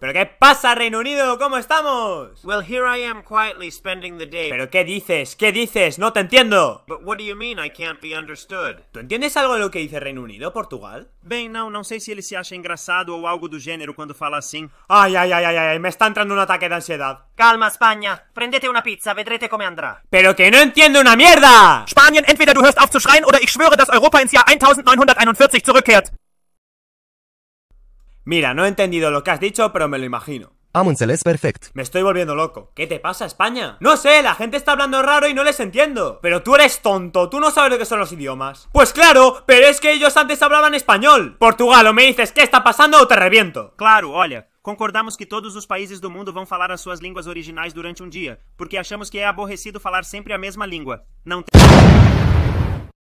¿Pero qué pasa, Reino Unido? ¿Cómo estamos? Well, here I am quietly spending the day. ¿Pero qué dices? ¿Qué dices? No te entiendo. But what do you mean I can't be understood? ¿Tú entiendes algo de lo que dice Reino Unido, Portugal? Bem, no, no sé si él se acha engraçado o algo del género cuando habla así. Ay, ay, ay, ay, ay, me está entrando un ataque de ansiedad. Calma, España. Prendete una pizza, vedrete cómo andrá. ¡Pero que no entiendo una mierda! Spanien, entweder du hörst auf zu schreien oder ich schwöre, dass Europa ins Jahr 1941 zurückkehrt. Mira, no he entendido lo que has dicho, pero me lo imagino. Amuncel es perfecto. Me estoy volviendo loco. ¿Qué te pasa, España? No sé, la gente está hablando raro y no les entiendo. Pero tú eres tonto, tú no sabes lo que son los idiomas. Pues claro, pero es que ellos antes hablaban español. Portugal, o me dices qué está pasando o te reviento. Claro, olha, Concordamos que todos los países del mundo vão falar as sus lenguas originais durante un um día, porque achamos que é aborrecido falar siempre a misma lengua. Não tem.